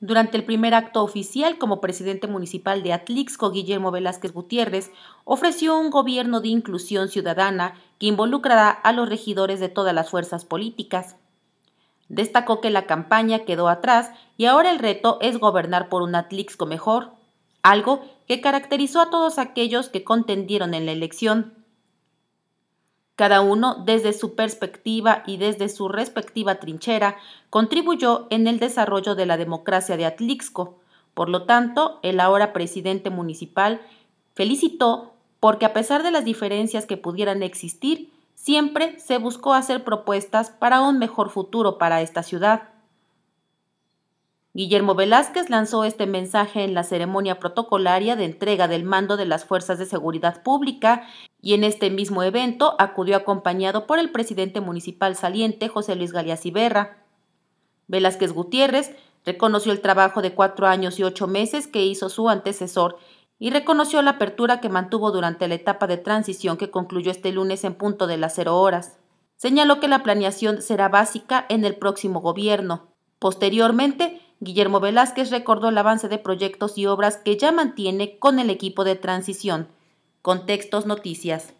Durante el primer acto oficial como presidente municipal de Atlixco, Guillermo Velázquez Gutiérrez ofreció un gobierno de inclusión ciudadana que involucrará a los regidores de todas las fuerzas políticas. Destacó que la campaña quedó atrás y ahora el reto es gobernar por un Atlixco mejor, algo que caracterizó a todos aquellos que contendieron en la elección. Cada uno, desde su perspectiva y desde su respectiva trinchera, contribuyó en el desarrollo de la democracia de Atlixco. Por lo tanto, el ahora presidente municipal felicitó porque a pesar de las diferencias que pudieran existir, siempre se buscó hacer propuestas para un mejor futuro para esta ciudad. Guillermo Velázquez lanzó este mensaje en la ceremonia protocolaria de entrega del mando de las Fuerzas de Seguridad Pública y en este mismo evento acudió acompañado por el presidente municipal saliente José Luis Galias Iberra. Velázquez Gutiérrez reconoció el trabajo de cuatro años y ocho meses que hizo su antecesor y reconoció la apertura que mantuvo durante la etapa de transición que concluyó este lunes en punto de las cero horas. Señaló que la planeación será básica en el próximo gobierno. Posteriormente, Guillermo Velázquez recordó el avance de proyectos y obras que ya mantiene con el equipo de transición. Contextos Noticias.